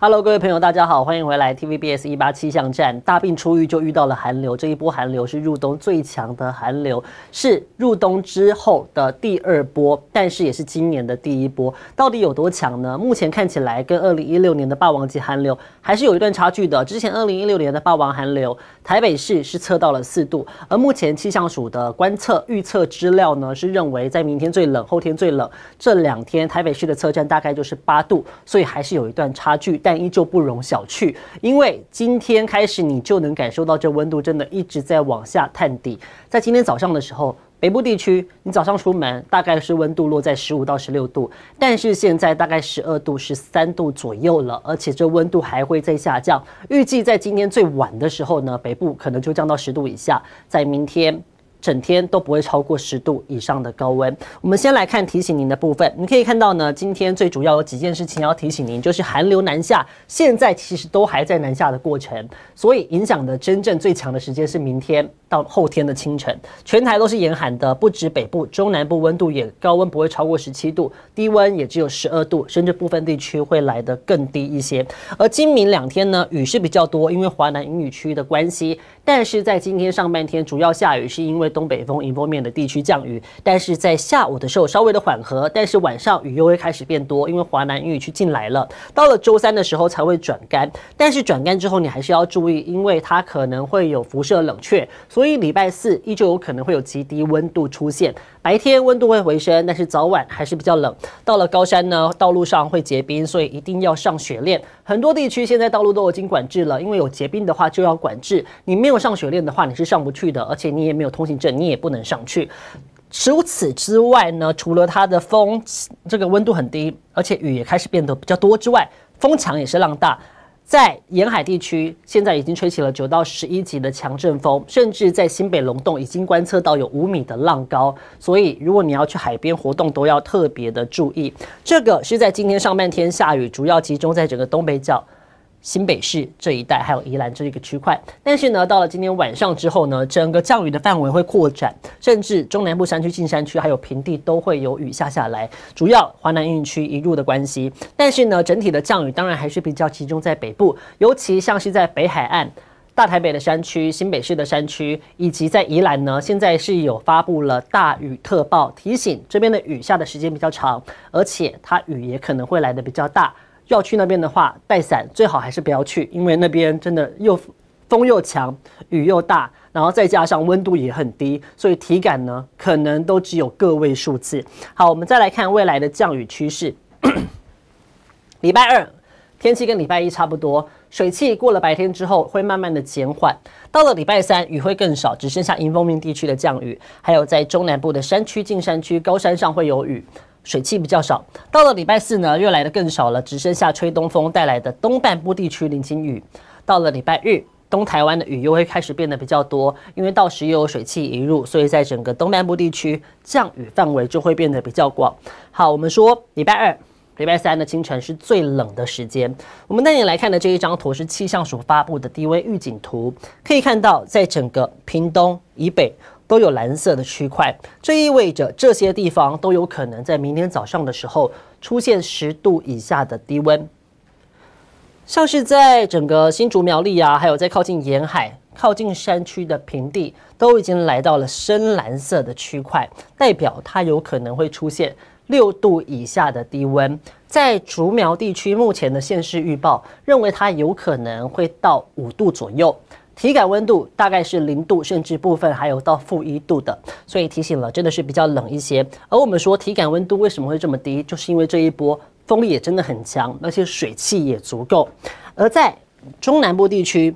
Hello，各位朋友，大家好，欢迎回来。TVBS 一八气象站，大病初愈就遇到了寒流，这一波寒流是入冬最强的寒流，是入冬之后的第二波，但是也是今年的第一波。到底有多强呢？目前看起来跟二零一六年的霸王级寒流还是有一段差距的。之前二零一六年的霸王寒流，台北市是测到了四度，而目前气象署的观测预测资料呢，是认为在明天最冷，后天最冷这两天，台北市的测站大概就是八度，所以还是有一段差距。但依旧不容小觑，因为今天开始你就能感受到这温度真的一直在往下探底。在今天早上的时候，北部地区你早上出门大概是温度落在十五到十六度，但是现在大概十二度十三度左右了，而且这温度还会再下降。预计在今天最晚的时候呢，北部可能就降到十度以下，在明天。整天都不会超过十度以上的高温。我们先来看提醒您的部分，你可以看到呢，今天最主要有几件事情要提醒您，就是寒流南下，现在其实都还在南下的过程，所以影响的真正最强的时间是明天。到后天的清晨，全台都是严寒的，不止北部，中南部温度也高温不会超过十七度，低温也只有十二度，甚至部分地区会来得更低一些。而今明两天呢，雨是比较多，因为华南阴雨区的关系。但是在今天上半天，主要下雨是因为东北风迎风面的地区降雨，但是在下午的时候稍微的缓和，但是晚上雨又会开始变多，因为华南阴雨区进来了。到了周三的时候才会转干，但是转干之后你还是要注意，因为它可能会有辐射冷却，所所以礼拜四依旧有可能会有极低温度出现，白天温度会回升，但是早晚还是比较冷。到了高山呢，道路上会结冰，所以一定要上雪链。很多地区现在道路都已经管制了，因为有结冰的话就要管制。你没有上雪链的话，你是上不去的，而且你也没有通行证，你也不能上去。除此之外呢，除了它的风，这个温度很低，而且雨也开始变得比较多之外，风强也是浪大。在沿海地区，现在已经吹起了九到十一级的强阵风，甚至在新北龙洞已经观测到有五米的浪高。所以，如果你要去海边活动，都要特别的注意。这个是在今天上半天下雨，主要集中在整个东北角。新北市这一带，还有宜兰这一个区块，但是呢，到了今天晚上之后呢，整个降雨的范围会扩展，甚至中南部山区、近山区还有平地都会有雨下下来，主要华南运区一路的关系。但是呢，整体的降雨当然还是比较集中在北部，尤其像是在北海岸、大台北的山区、新北市的山区，以及在宜兰呢，现在是有发布了大雨特报，提醒这边的雨下的时间比较长，而且它雨也可能会来的比较大。要去那边的话，带伞最好还是不要去，因为那边真的又风又强，雨又大，然后再加上温度也很低，所以体感呢可能都只有个位数字。好，我们再来看未来的降雨趋势。礼拜二天气跟礼拜一差不多，水汽过了白天之后会慢慢的减缓。到了礼拜三雨会更少，只剩下迎风面地区的降雨，还有在中南部的山区、近山区、高山上会有雨。水汽比较少，到了礼拜四呢，又来的更少了，只剩下吹东风带来的东半部地区零星雨。到了礼拜日，东台湾的雨又会开始变得比较多，因为到时又有水汽移入，所以在整个东半部地区降雨范围就会变得比较广。好，我们说礼拜二、礼拜三的清晨是最冷的时间。我们带你来看的这一张图是气象署发布的低温预警图，可以看到在整个屏东以北。都有蓝色的区块，这意味着这些地方都有可能在明天早上的时候出现十度以下的低温。像是在整个新竹苗栗啊，还有在靠近沿海、靠近山区的平地，都已经来到了深蓝色的区块，代表它有可能会出现六度以下的低温。在竹苗地区，目前的现时预报认为它有可能会到五度左右。体感温度大概是零度，甚至部分还有到负一度的，所以提醒了，真的是比较冷一些。而我们说体感温度为什么会这么低，就是因为这一波风力也真的很强，而且水汽也足够。而在中南部地区，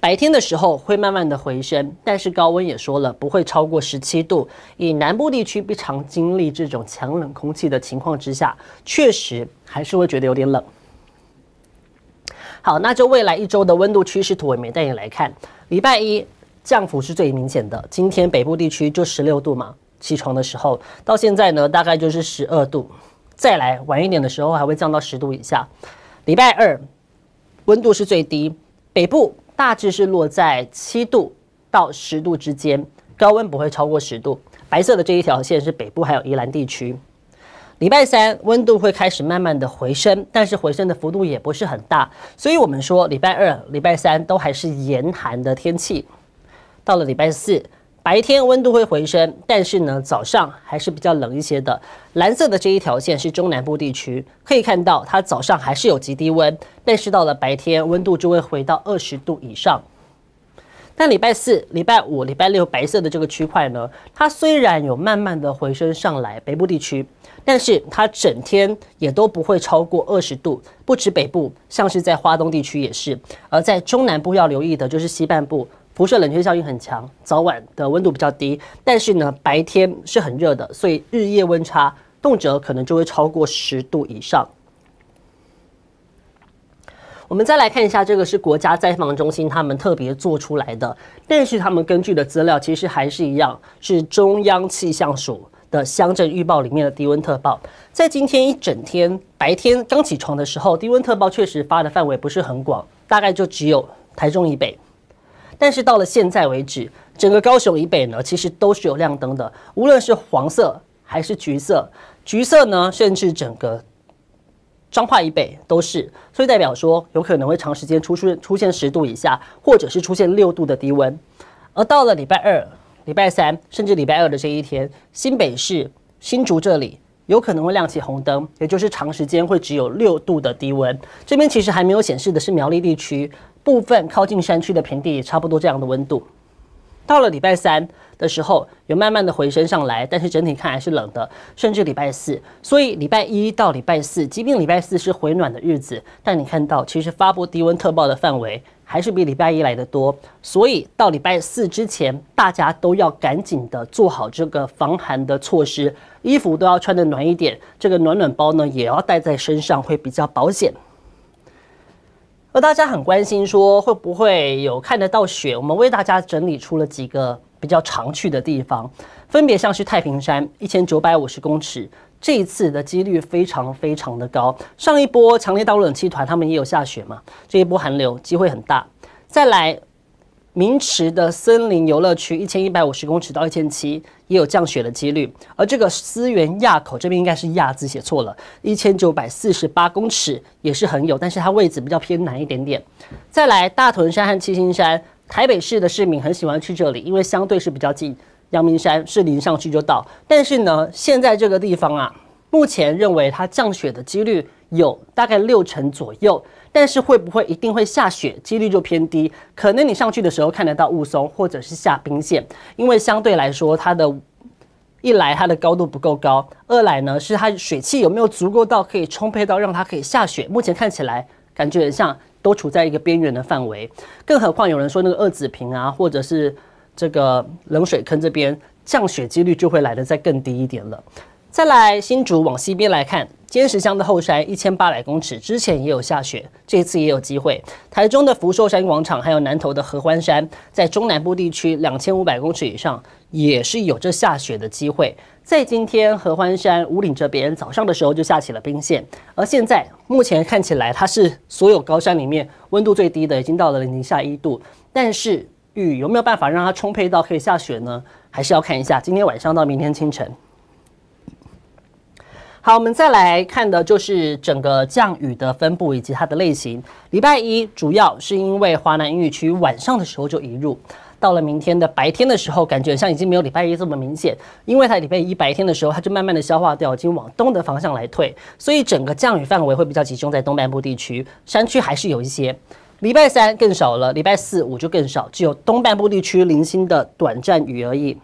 白天的时候会慢慢的回升，但是高温也说了不会超过十七度。以南部地区不常经历这种强冷空气的情况之下，确实还是会觉得有点冷。好，那就未来一周的温度趋势图，我也带你来看。礼拜一降幅是最明显的，今天北部地区就十六度嘛，起床的时候到现在呢，大概就是十二度，再来晚一点的时候还会降到十度以下。礼拜二温度是最低，北部大致是落在七度到十度之间，高温不会超过十度。白色的这一条线是北部还有宜兰地区。礼拜三温度会开始慢慢的回升，但是回升的幅度也不是很大，所以我们说礼拜二、礼拜三都还是严寒的天气。到了礼拜四，白天温度会回升，但是呢早上还是比较冷一些的。蓝色的这一条线是中南部地区，可以看到它早上还是有极低温，但是到了白天温度就会回到二十度以上。但礼拜四、礼拜五、礼拜六，白色的这个区块呢，它虽然有慢慢的回升上来，北部地区，但是它整天也都不会超过二十度。不止北部，像是在华东地区也是。而在中南部要留意的就是西半部，辐射冷却效应很强，早晚的温度比较低，但是呢，白天是很热的，所以日夜温差动辄可能就会超过十度以上。我们再来看一下，这个是国家灾防中心他们特别做出来的，但是他们根据的资料其实还是一样，是中央气象署的乡镇预报里面的低温特报。在今天一整天白天刚起床的时候，低温特报确实发的范围不是很广，大概就只有台中以北。但是到了现在为止，整个高雄以北呢，其实都是有亮灯的，无论是黄色还是橘色，橘色呢，甚至整个。彰化以北都是，所以代表说有可能会长时间出现出现十度以下，或者是出现六度的低温。而到了礼拜二、礼拜三，甚至礼拜二的这一天，新北市、新竹这里有可能会亮起红灯，也就是长时间会只有六度的低温。这边其实还没有显示的是苗栗地区部分靠近山区的平地，差不多这样的温度。到了礼拜三。的时候有慢慢的回升上来，但是整体看还是冷的，甚至礼拜四。所以礼拜一到礼拜四，即便礼拜四是回暖的日子，但你看到其实发布低温特报的范围还是比礼拜一来的多。所以到礼拜四之前，大家都要赶紧的做好这个防寒的措施，衣服都要穿的暖一点，这个暖暖包呢也要带在身上，会比较保险。而大家很关心说会不会有看得到雪，我们为大家整理出了几个。比较常去的地方，分别像是太平山一千九百五十公尺，这一次的几率非常非常的高。上一波强烈到冷气团，他们也有下雪嘛？这一波寒流机会很大。再来，明池的森林游乐区一千一百五十公尺到一千七也有降雪的几率。而这个思源垭口这边应该是“垭”字写错了，一千九百四十八公尺也是很有，但是它位置比较偏南一点点。再来，大屯山和七星山。台北市的市民很喜欢去这里，因为相对是比较近。阳明山是临上去就到，但是呢，现在这个地方啊，目前认为它降雪的几率有大概六成左右，但是会不会一定会下雪，几率就偏低。可能你上去的时候看得到雾凇，或者是下冰线，因为相对来说，它的一来它的高度不够高，二来呢是它水汽有没有足够到可以充沛到让它可以下雪。目前看起来感觉像。都处在一个边缘的范围，更何况有人说那个二子坪啊，或者是这个冷水坑这边降雪几率就会来的再更低一点了。再来，新竹往西边来看。尖石乡的后山一千八百公尺之前也有下雪，这次也有机会。台中的福寿山广场，还有南投的合欢山，在中南部地区两千五百公尺以上也是有着下雪的机会。在今天合欢山五岭这边，早上的时候就下起了冰线，而现在目前看起来它是所有高山里面温度最低的，已经到了零下一度。但是雨有没有办法让它充沛到可以下雪呢？还是要看一下今天晚上到明天清晨。好，我们再来看的就是整个降雨的分布以及它的类型。礼拜一主要是因为华南雨区晚上的时候就移入，到了明天的白天的时候，感觉像已经没有礼拜一这么明显，因为它礼拜一白天的时候，它就慢慢的消化掉，已经往东的方向来退，所以整个降雨范围会比较集中在东半部地区，山区还是有一些。礼拜三更少了，礼拜四五就更少，只有东半部地区零星的短暂雨而已。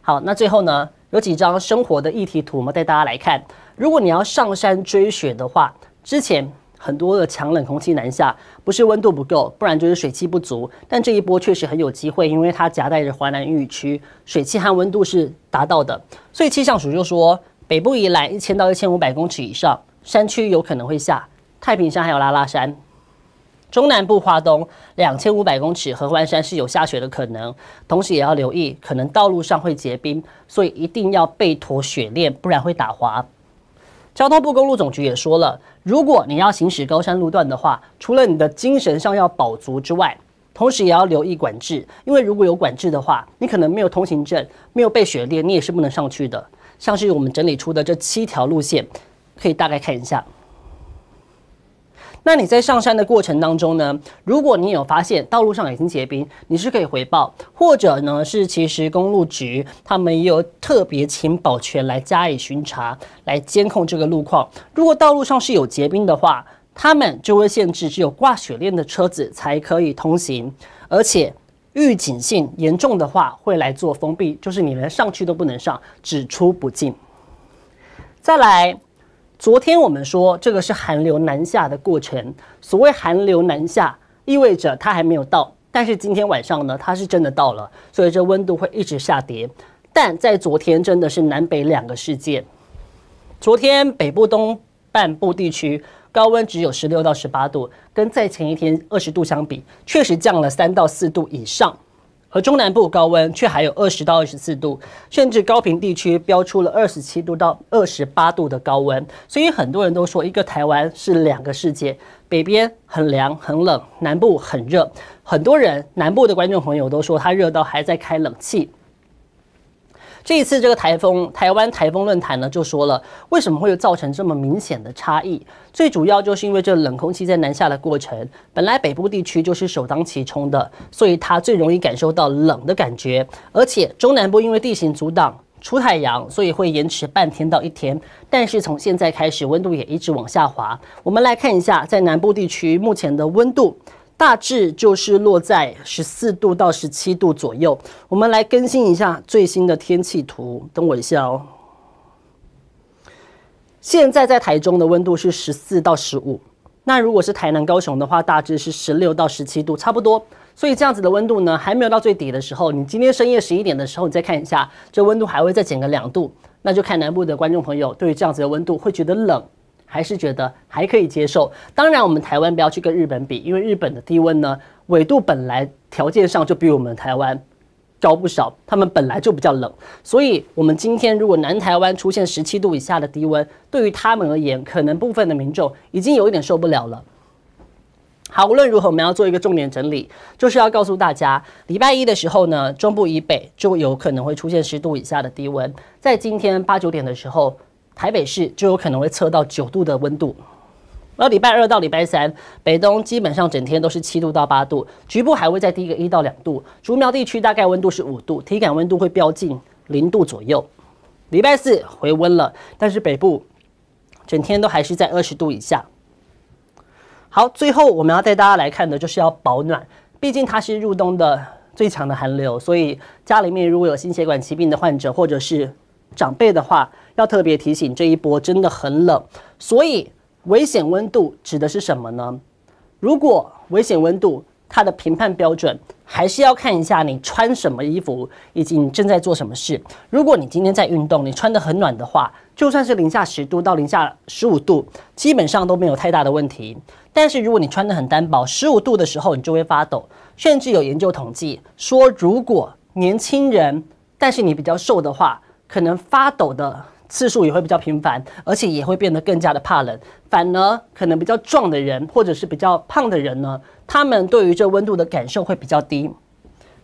好，那最后呢？有几张生活的议体图，我们带大家来看。如果你要上山追雪的话，之前很多的强冷空气南下，不是温度不够，不然就是水汽不足。但这一波确实很有机会，因为它夹带着华南雨区，水汽和温度是达到的。所以气象署就说，北部以南一千到一千五百公尺以上山区有可能会下太平山还有拉拉山。中南部、花东两千五百公尺合欢山是有下雪的可能，同时也要留意可能道路上会结冰，所以一定要备妥雪链，不然会打滑。交通部公路总局也说了，如果你要行驶高山路段的话，除了你的精神上要保足之外，同时也要留意管制，因为如果有管制的话，你可能没有通行证，没有备雪链，你也是不能上去的。像是我们整理出的这七条路线，可以大概看一下。那你在上山的过程当中呢？如果你有发现道路上已经结冰，你是可以回报，或者呢是其实公路局他们也有特别请保全来加以巡查，来监控这个路况。如果道路上是有结冰的话，他们就会限制只有挂雪链的车子才可以通行，而且预警性严重的话会来做封闭，就是你连上去都不能上，只出不进。再来。昨天我们说这个是寒流南下的过程，所谓寒流南下意味着它还没有到，但是今天晚上呢，它是真的到了，所以这温度会一直下跌。但在昨天真的是南北两个世界，昨天北部东半部地区高温只有十六到十八度，跟在前一天二十度相比，确实降了三到四度以上。和中南部高温，却还有二十到二十四度，甚至高频地区标出了二十七度到二十八度的高温，所以很多人都说，一个台湾是两个世界，北边很凉很冷，南部很热，很多人南部的观众朋友都说，他热到还在开冷气。这一次这个台风台湾台风论坛呢就说了，为什么会造成这么明显的差异？最主要就是因为这冷空气在南下的过程，本来北部地区就是首当其冲的，所以它最容易感受到冷的感觉。而且中南部因为地形阻挡出太阳，所以会延迟半天到一天。但是从现在开始，温度也一直往下滑。我们来看一下在南部地区目前的温度。大致就是落在十四度到十七度左右。我们来更新一下最新的天气图，等我一下哦。现在在台中的温度是十四到十五，那如果是台南、高雄的话，大致是十六到十七度，差不多。所以这样子的温度呢，还没有到最底的时候。你今天深夜十一点的时候，你再看一下，这温度还会再减个两度，那就看南部的观众朋友对于这样子的温度会觉得冷。还是觉得还可以接受。当然，我们台湾不要去跟日本比，因为日本的低温呢，纬度本来条件上就比我们台湾高不少，他们本来就比较冷。所以，我们今天如果南台湾出现十七度以下的低温，对于他们而言，可能部分的民众已经有一点受不了了。好，无论如何，我们要做一个重点整理，就是要告诉大家，礼拜一的时候呢，中部以北就有可能会出现十度以下的低温，在今天八九点的时候。台北市就有可能会测到九度的温度，而礼拜二到礼拜三，北东基本上整天都是七度到八度，局部还会再低个一到两度。竹苗地区大概温度是五度，体感温度会飙近零度左右。礼拜四回温了，但是北部整天都还是在二十度以下。好，最后我们要带大家来看的，就是要保暖，毕竟它是入冬的最强的寒流，所以家里面如果有心血管疾病的患者或者是长辈的话。要特别提醒，这一波真的很冷，所以危险温度指的是什么呢？如果危险温度它的评判标准，还是要看一下你穿什么衣服以及你正在做什么事。如果你今天在运动，你穿得很暖的话，就算是零下十度到零下十五度，基本上都没有太大的问题。但是如果你穿得很单薄，十五度的时候你就会发抖，甚至有研究统计说，如果年轻人，但是你比较瘦的话，可能发抖的。次数也会比较频繁，而且也会变得更加的怕冷。反而可能比较壮的人或者是比较胖的人呢，他们对于这温度的感受会比较低。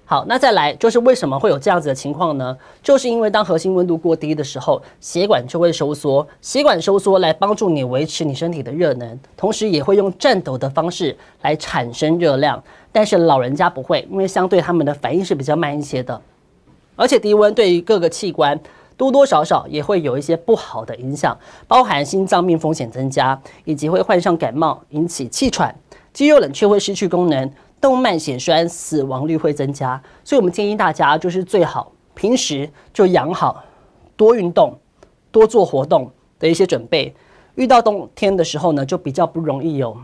好，那再来就是为什么会有这样子的情况呢？就是因为当核心温度过低的时候，血管就会收缩，血管收缩来帮助你维持你身体的热能，同时也会用颤抖的方式来产生热量。但是老人家不会，因为相对他们的反应是比较慢一些的，而且低温对于各个器官。多多少少也会有一些不好的影响，包含心脏病风险增加，以及会患上感冒，引起气喘，肌肉冷却会失去功能，动脉血栓死亡率会增加。所以，我们建议大家就是最好平时就养好，多运动，多做活动的一些准备。遇到冬天的时候呢，就比较不容易有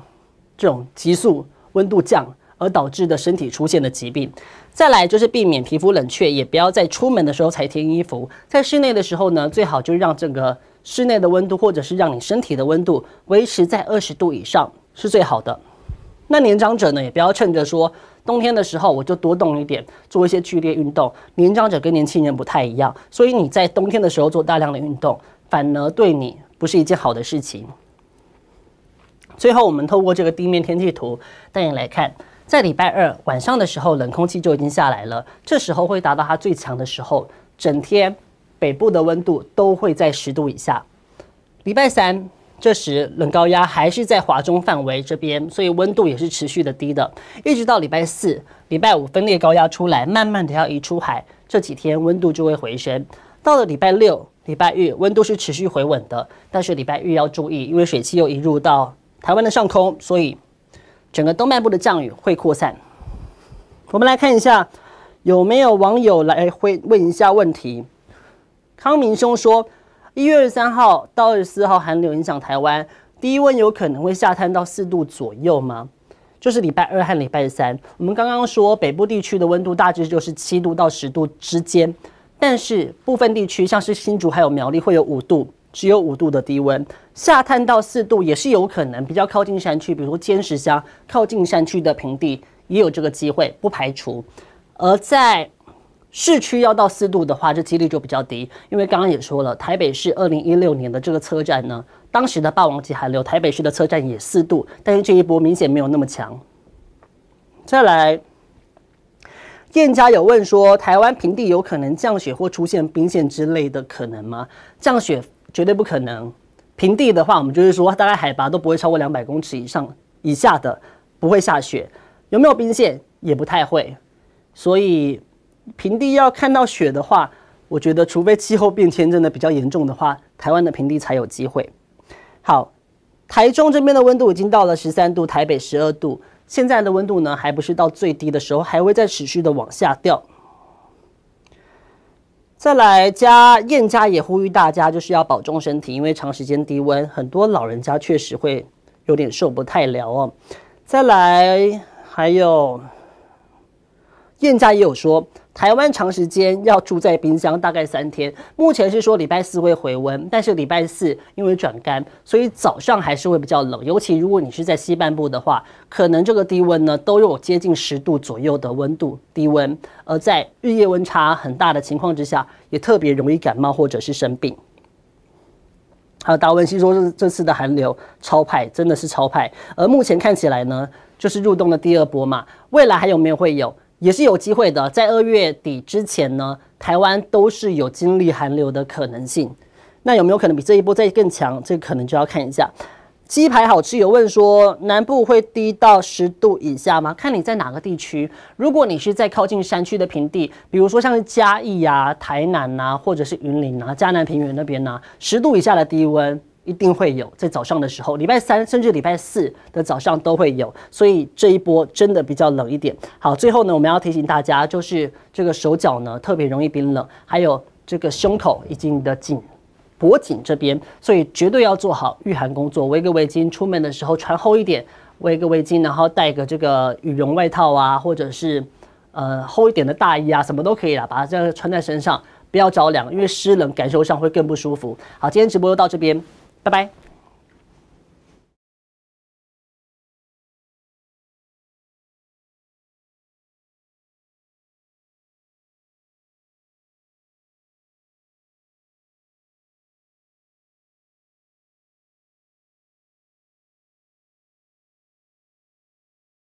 这种急速温度降。而导致的身体出现的疾病，再来就是避免皮肤冷却，也不要在出门的时候才添衣服，在室内的时候呢，最好就让这个室内的温度，或者是让你身体的温度维持在二十度以上是最好的。那年长者呢，也不要趁着说冬天的时候我就多动一点，做一些剧烈运动。年长者跟年轻人不太一样，所以你在冬天的时候做大量的运动，反而对你不是一件好的事情。最后，我们透过这个地面天气图带你来看。在礼拜二晚上的时候，冷空气就已经下来了。这时候会达到它最强的时候，整天北部的温度都会在十度以下。礼拜三，这时冷高压还是在华中范围这边，所以温度也是持续的低的，一直到礼拜四、礼拜五分裂高压出来，慢慢的要移出海，这几天温度就会回升。到了礼拜六、礼拜日，温度是持续回稳的。但是礼拜日要注意，因为水汽又移入到台湾的上空，所以。整个东半部的降雨会扩散。我们来看一下，有没有网友来会问一下问题？康明兄说，一月二十三号到二十四号寒流影响台湾，低温有可能会下探到四度左右吗？就是礼拜二和礼拜三。我们刚刚说北部地区的温度大致就是七度到十度之间，但是部分地区像是新竹还有苗栗会有五度。只有五度的低温，下探到四度也是有可能。比较靠近山区，比如说尖石乡，靠近山区的平地也有这个机会，不排除。而在市区要到四度的话，这几率就比较低，因为刚刚也说了，台北市二零一六年的这个车站呢，当时的霸王级寒流，台北市的车站也四度，但是这一波明显没有那么强。再来，店家有问说，台湾平地有可能降雪或出现冰线之类的可能吗？降雪。绝对不可能，平地的话，我们就是说，大概海拔都不会超过两百公尺以上以下的，不会下雪，有没有冰线也不太会，所以平地要看到雪的话，我觉得除非气候变迁真的比较严重的话，台湾的平地才有机会。好，台中这边的温度已经到了十三度，台北十二度，现在的温度呢，还不是到最低的时候，还会再持续的往下掉。再来，家燕家也呼吁大家，就是要保重身体，因为长时间低温，很多老人家确实会有点受不太了哦。再来，还有。店家也有说，台湾长时间要住在冰箱大概三天。目前是说礼拜四会回温，但是礼拜四因为转干，所以早上还是会比较冷。尤其如果你是在西半部的话，可能这个低温呢都有接近十度左右的温度低温。而在日夜温差很大的情况之下，也特别容易感冒或者是生病。还有达文西说这这次的寒流超派真的是超派，而目前看起来呢，就是入冬的第二波嘛。未来还有没有会有？也是有机会的，在二月底之前呢，台湾都是有经历寒流的可能性。那有没有可能比这一波再更强？这可能就要看一下。鸡排好吃有问说，南部会低到十度以下吗？看你在哪个地区。如果你是在靠近山区的平地，比如说像是嘉义啊、台南啊，或者是云林啊、嘉南平原那边呢，十度以下的低温。一定会有，在早上的时候，礼拜三甚至礼拜四的早上都会有，所以这一波真的比较冷一点。好，最后呢，我们要提醒大家，就是这个手脚呢特别容易冰冷，还有这个胸口以及你的颈、脖颈这边，所以绝对要做好御寒工作，围个围巾，出门的时候穿厚一点，围个围巾，然后带个这个羽绒外套啊，或者是呃厚一点的大衣啊，什么都可以了，把它这样穿在身上，不要着凉，因为湿冷感受上会更不舒服。好，今天直播就到这边。拜拜。